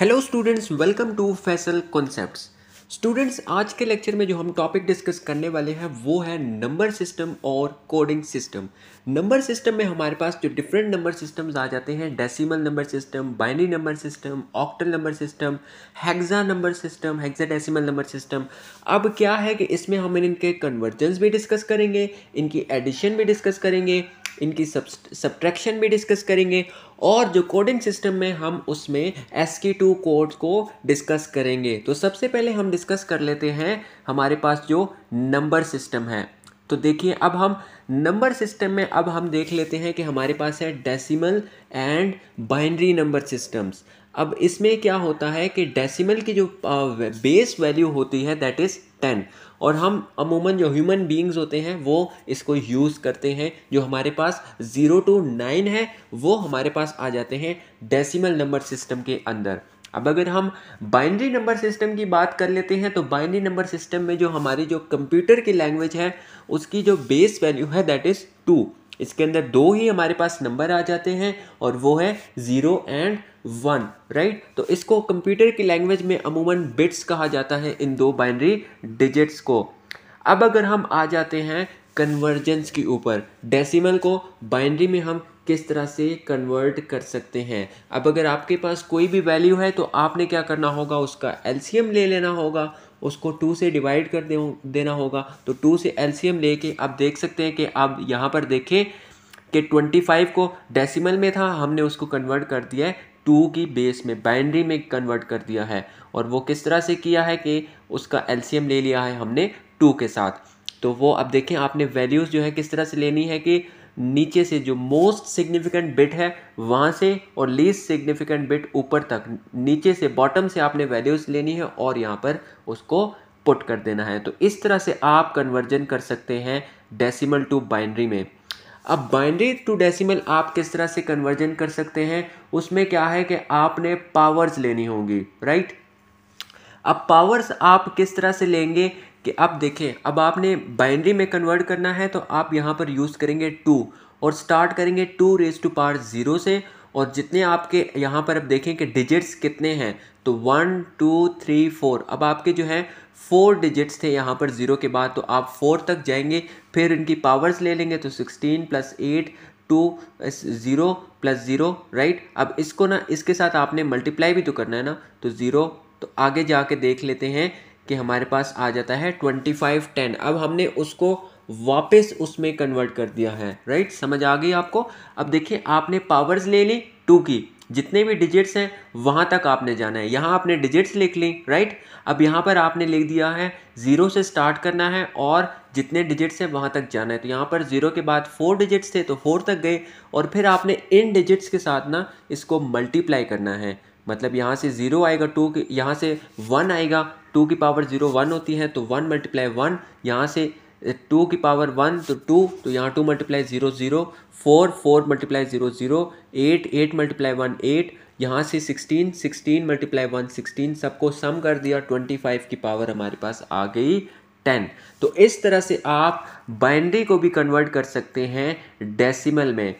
Hello students welcome to Faisal concepts students आज के lecture में जो हम टॉपिक डिस्कस करने वाले हैं वो है नंबर सिस्टम और कोडिंग सिस्टम नंबर सिस्टम में हमारे पास जो डिफरेंट नंबर सिस्टम्स आ जाते हैं decimal number system binary number system octal number system hexa number system hexadecimal number system अब क्या है कि इसमें हम इनके कन्वर्जेंस भी डिस्कस करेंगे इनकी एडिशन भी डिस्कस करेंगे इनकी सब्ट्रैक्शन भी डिस्कस करेंगे और जो कोडिंग सिस्टम में हम उसमें एस की टू कोड को डिस्कस करेंगे तो सबसे पहले हम डिस्कस कर लेते हैं हमारे पास जो नंबर सिस्टम है तो देखिए अब हम नंबर सिस्टम में अब हम देख लेते हैं कि हमारे पास है decimal and binary number systems अब इसमें क्या होता है कि डेसिमल की जो बेस वैल्यू होती है दैट इज़ टेन और हम अमूमन जो ह्यूमन बींग्स होते हैं वो इसको यूज़ करते हैं जो हमारे पास ज़ीरो टू नाइन है वो हमारे पास आ जाते हैं डेसिमल नंबर सिस्टम के अंदर अब अगर हम बाइनरी नंबर सिस्टम की बात कर लेते हैं तो बाइनरी नंबर सिस्टम में जो हमारी जो कंप्यूटर की लैंग्वेज है उसकी जो बेस वैल्यू है दैट इज़ टू इसके अंदर दो ही हमारे पास नंबर आ जाते हैं और वो है ज़ीरो एंड वन राइट तो इसको कंप्यूटर की लैंग्वेज में अमूमन बिट्स कहा जाता है इन दो बाइनरी डिजिट्स को अब अगर हम आ जाते हैं कन्वर्जेंस के ऊपर डेसिमल को बाइनरी में हम किस तरह से कन्वर्ट कर सकते हैं अब अगर आपके पास कोई भी वैल्यू है तो आपने क्या करना होगा उसका एलसीएम ले लेना होगा उसको टू से डिवाइड कर दे देना होगा तो टू से एलसीएम लेके आप देख सकते हैं कि आप यहाँ पर देखें कि 25 को डेसिमल में था हमने उसको कन्वर्ट कर दिया है टू की बेस में बाइनरी में कन्वर्ट कर दिया है और वो किस तरह से किया है कि उसका एलसीएम ले लिया है हमने टू के साथ तो वो अब देखें आपने वैल्यूज़ जो है किस तरह से लेनी है कि नीचे से जो मोस्ट सिग्निफिकेंट बिट है वहाँ से और लीस्ट सिग्निफिकेंट बिट ऊपर तक नीचे से बॉटम से आपने वैल्यूज़ लेनी है और यहाँ पर उसको पुट कर देना है तो इस तरह से आप कन्वर्जन कर सकते हैं डेसिमल टू बाइनरी में अब बाइनरी टू डेसिमल आप किस तरह से कन्वर्जन कर सकते हैं उसमें क्या है कि आपने पावर्स लेनी होगी राइट अब पावर्स आप किस तरह से लेंगे कि अब देखें अब आपने बाइनरी में कन्वर्ट करना है तो आप यहाँ पर यूज़ करेंगे टू और स्टार्ट करेंगे two raise to power zero से और जितने आपके यहाँ पर अब देखें कि डिजिट्स कितने हैं तो वन टू थ्री फोर अब आपके जो हैं फोर डिजिट्स थे यहाँ पर ज़ीरो के बाद तो आप फोर तक जाएंगे फिर इनकी पावर्स ले लेंगे तो sixteen plus eight two zero plus zero right अब इसको ना इसके साथ आपने मल्टीप्लाई भी तो करना है ना तो ज़ीरो तो आगे जा के देख लेते हैं कि हमारे पास आ जाता है ट्वेंटी फाइव टेन अब हमने उसको वापस उसमें कन्वर्ट कर दिया है राइट समझ आ गई आपको अब देखिए आपने पावर्स ले ली टू की जितने भी डिजिट्स हैं वहाँ तक आपने जाना है यहाँ आपने डिजिट्स लिख ली राइट अब यहाँ पर आपने लिख दिया है ज़ीरो से स्टार्ट करना है और जितने डिजिट्स हैं वहाँ तक जाना है तो यहाँ पर ज़ीरो के बाद फोर डिजिट्स थे तो फोर तक गए और फिर आपने इन डिजिट्स के साथ ना इसको मल्टीप्लाई करना है मतलब यहाँ से ज़ीरो आएगा टू की यहाँ से वन आएगा टू की पावर ज़ीरो वन होती है तो वन मल्टीप्लाई वन यहाँ से टू की पावर वन तो टू तो यहाँ two multiply zero zero four four multiply zero zero eight eight multiply one eight यहाँ से sixteen sixteen multiply one sixteen सबको सम कर दिया ट्वेंटी फाइव की पावर हमारे पास आ गई टेन तो इस तरह से आप बाइनरी को भी कन्वर्ट कर सकते हैं डेसिमल में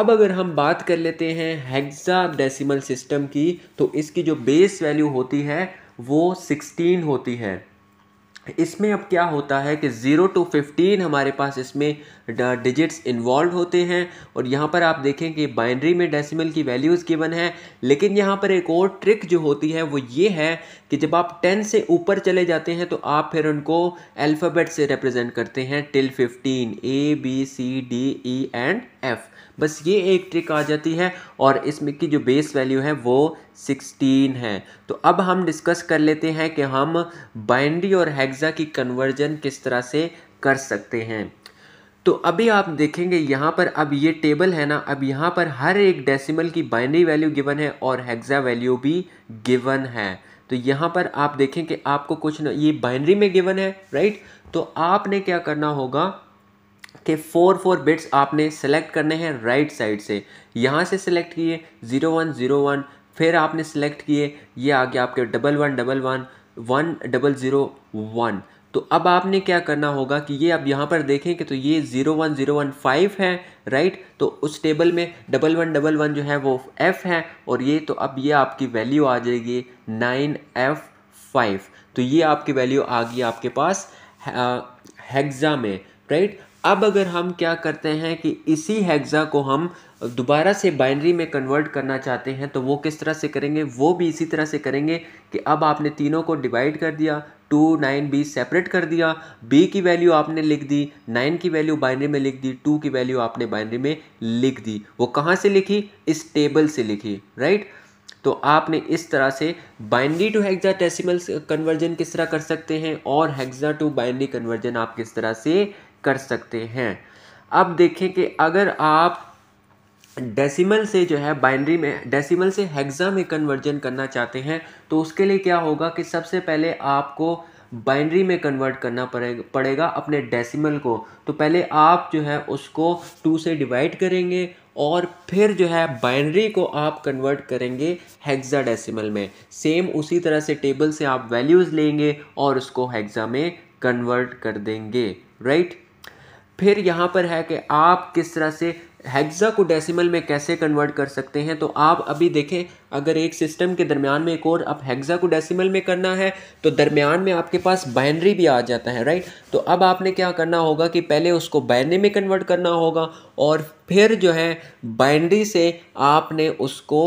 अब अगर हम बात कर लेते हैं हेक्सा डेसिमल सिस्टम की तो इसकी जो बेस वैल्यू होती है वो सिक्सटीन होती है इसमें अब क्या होता है कि ज़ीरो टू फिफ्टीन हमारे पास इसमें डिजिट्स इन्वॉल्व होते हैं और यहाँ पर आप देखें कि बाइनरी में डेसिमल की वैल्यूज़ गिवन है लेकिन यहाँ पर एक और ट्रिक जो होती है वो ये है कि जब आप टेन से ऊपर चले जाते हैं तो आप फिर उनको अल्फ़ाबेट से रिप्रेजेंट करते हैं till fifteen A B C D E and F बस ये एक ट्रिक आ जाती है और इसमें की जो बेस वैल्यू है वो 16 है तो अब हम डिस्कस कर लेते हैं कि हम बाइनरी और हेग्जा की कन्वर्जन किस तरह से कर सकते हैं तो अभी आप देखेंगे यहाँ पर अब ये टेबल है ना अब यहाँ पर हर एक डेसिमल की बाइनरी वैल्यू गिवन है और हेग्जा वैल्यू भी गिवन है तो यहाँ पर आप देखें कि आपको कुछ ना ये बाइनरी में गिवन है राइट तो आपने क्या करना होगा के फोर फोर बिट्स आपने सेलेक्ट करने हैं राइट साइड से यहाँ से सेलेक्ट किए ज़ीरो वन ज़ीरो वन फिर आपने सेलेक्ट किए ये आ गया आपके double one double one one double zero one तो अब आपने क्या करना होगा कि ये आप यहाँ पर देखें कि तो ये zero one zero one five है राइट तो उस टेबल में डबल वन डबल वन जो है वो एफ़ है और ये तो अब ये आपकी वैल्यू आ जाएगी नाइन एफ़ फाइव तो ये आपकी वैल्यू आ गई आपके पास हेक्सा में राइट अब अगर हम क्या करते हैं कि इसी हेक्सा को हम दोबारा से बाइनरी में कन्वर्ट करना चाहते हैं तो वो किस तरह से करेंगे वो भी इसी तरह से करेंगे कि अब आपने तीनों को डिवाइड कर दिया टू नाइन बी सेपरेट कर दिया बी की वैल्यू आपने लिख दी नाइन की वैल्यू बाइनरी में लिख दी टू की वैल्यू आपने बाइनरी में लिख दी वो कहाँ से लिखी इस टेबल से लिखी राइट तो आपने इस तरह से बाइनरी टू टेसिमल कन्वर्जन किस तरह कर सकते हैं और हेक्सा टू बाइनरी कन्वर्जन आप किस तरह से कर सकते हैं अब देखें कि अगर आप डेसिमल से जो है बाइनरी में डेसिमल से हेक्सा में कन्वर्जन करना चाहते हैं तो उसके लिए क्या होगा कि सबसे पहले आपको बाइनरी में कन्वर्ट करना पड़ेगा पड़ेगा अपने डेसिमल को तो पहले आप जो है उसको टू से डिवाइड करेंगे और फिर जो है बाइनरी को आप कन्वर्ट करेंगे हेक्सा डेसिमल में सेम उसी तरह से टेबल से आप वैल्यूज़ लेंगे और उसको हेक्सा में कन्वर्ट कर देंगे राइट फिर यहाँ पर है कि आप किस तरह से हेक्सा को डेसिमल में कैसे कन्वर्ट कर सकते हैं तो आप अभी देखें अगर एक सिस्टम के दरमियान में एक और आप हेक्सा को डेसिमल में करना है तो दरमियान में आपके पास बाइनरी भी आ जाता है राइट तो अब आपने क्या करना होगा कि पहले उसको बाइनरी में कन्वर्ट करना होगा और फिर जो है बाइनरी से आपने उसको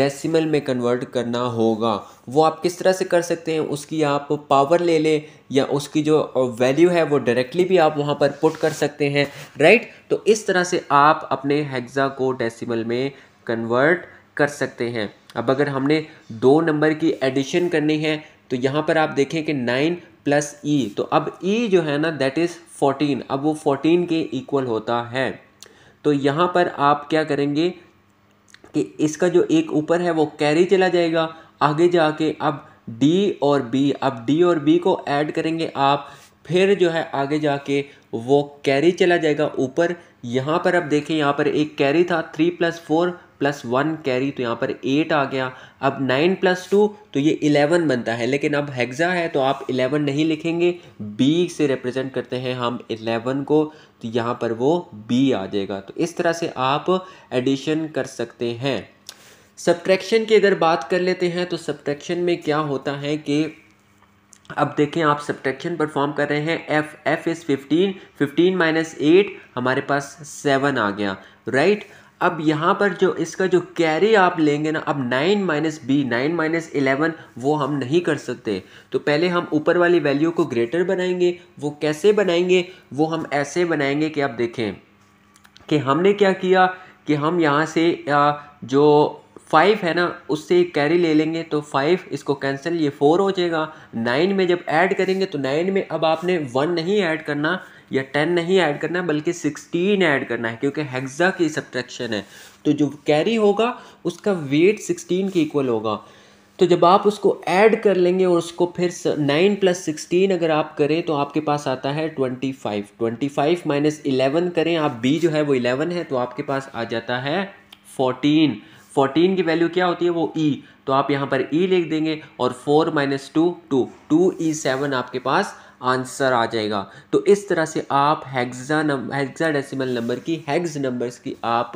डेसिमल में कन्वर्ट करना होगा वो आप किस तरह से कर सकते हैं उसकी आप पावर ले लें या उसकी जो वैल्यू है वो डायरेक्टली भी आप वहाँ पर पुट कर सकते हैं राइट तो इस तरह से आप अपने हेक्सा को डेसिमल में कन्वर्ट कर सकते हैं अब अगर हमने दो नंबर की एडिशन करनी है तो यहाँ पर आप देखें कि नाइन प्लस ई तो अब ई e जो है ना दैट इज़ फोर्टीन अब वो फोर्टीन के इक्वल होता है तो यहाँ पर आप क्या करेंगे कि इसका जो एक ऊपर है वो कैरी चला जाएगा आगे जाके अब डी और बी अब डी और बी को ऐड करेंगे आप फिर जो है आगे जाके वो कैरी चला जाएगा ऊपर यहाँ पर अब देखें यहाँ पर एक कैरी था three plus four plus one carry तो यहाँ पर एट आ गया अब नाइन प्लस टू तो ये इलेवन बनता है लेकिन अब हेक्सा है तो आप इलेवन नहीं लिखेंगे बी से रिप्रेजेंट करते हैं हम इलेवन को तो यहाँ पर वो बी आ जाएगा तो इस तरह से आप एडिशन कर सकते हैं सब्ट्रैक्शन की अगर बात कर लेते हैं तो सब्ट्रैक्शन में क्या होता है कि अब देखें आप सब्ट्रैक्शन परफॉर्म कर रहे हैं F F is fifteen fifteen minus eight हमारे पास सेवन आ गया राइट right? अब यहाँ पर जो इसका जो कैरी आप लेंगे ना अब nine minus B nine minus eleven वो हम नहीं कर सकते तो पहले हम ऊपर वाली वैल्यू को ग्रेटर बनाएंगे वो कैसे बनाएंगे वो हम ऐसे बनाएंगे कि आप देखें कि हमने क्या किया कि हम यहाँ से जो फाइव है ना उससे कैरी ले लेंगे तो फाइव इसको कैंसिल ये फोर हो जाएगा नाइन में जब ऐड करेंगे तो नाइन में अब आपने वन नहीं ऐड करना या टेन नहीं ऐड करना है बल्कि सिक्सटीन ऐड करना है क्योंकि हेक्सा की सब्ट्रैक्शन है तो जो कैरी होगा उसका वेट सिक्सटीन के इक्वल होगा तो जब आप उसको ऐड कर लेंगे और उसको फिर नाइन प्लस सिक्सटीन अगर आप करें तो आपके पास आता है twenty five twenty five minus eleven करें आप बी जो है वो इलेवन है तो आपके पास आ जाता है फोर्टीन फोर्टीन की वैल्यू क्या होती है वो ई e, तो आप यहाँ पर ई e लिख देंगे और four minus two two two E seven आपके पास आंसर आ जाएगा तो इस तरह से आप hexa number hexadecimal number की हेक्स नंबर्स की आप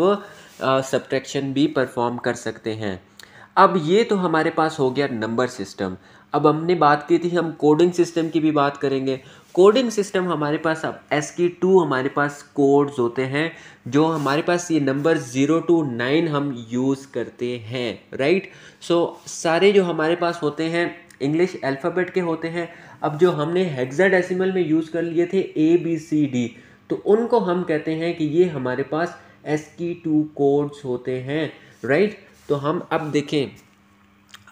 सब्ट्रैक्शन भी परफॉर्म कर सकते हैं अब ये तो हमारे पास हो गया नंबर सिस्टम अब हमने बात की थी हम कोडिंग सिस्टम की भी बात करेंगे कोडिंग सिस्टम हमारे पास अब एस की टू हमारे पास कोड्स होते हैं जो हमारे पास ये नंबर ज़ीरो टू नाइन हम यूज़ करते हैं राइट सो so, सारे जो हमारे पास होते हैं इंग्लिश अल्फ़ाबेट के होते हैं अब जो हमने हेक्साडेसिमल में यूज़ कर लिए थे ए बी सी डी तो उनको हम कहते हैं कि ये हमारे पास एस की टू कोड्स होते हैं राइट तो हम अब देखें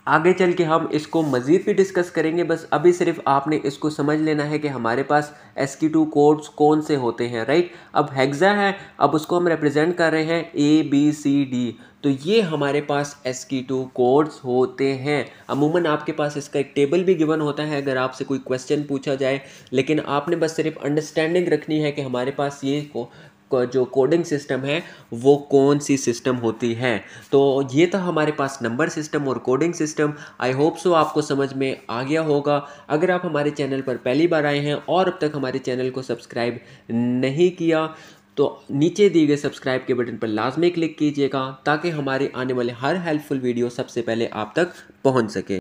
आगे चल के हम इसको मज़ीद भी डिस्कस करेंगे बस अभी सिर्फ आपने इसको समझ लेना है कि हमारे पास एस की टू कोड्स कौन से होते हैं राइट अब हैगजा है अब उसको हम रिप्रेजेंट कर रहे हैं ए बी सी डी तो ये हमारे पास एस की टू कोड्स होते हैं अमूमन आपके पास इसका एक टेबल भी गिवन होता है अगर आपसे कोई क्वेश्चन पूछा जाए लेकिन आपने बस सिर्फ अंडरस्टैंडिंग रखनी है कि हमारे पास ये जो कोडिंग सिस्टम है वो कौन सी सिस्टम होती है तो ये था हमारे पास नंबर सिस्टम और coding system I hope so आपको समझ में आ गया होगा अगर आप हमारे चैनल पर पहली बार आए हैं और अब तक हमारे चैनल को सब्सक्राइब नहीं किया तो नीचे दिए गए सब्सक्राइब के बटन पर लाजमी क्लिक कीजिएगा ताकि हमारे आने वाले हर हेल्पफुल वीडियो सबसे पहले आप तक पहुँच सके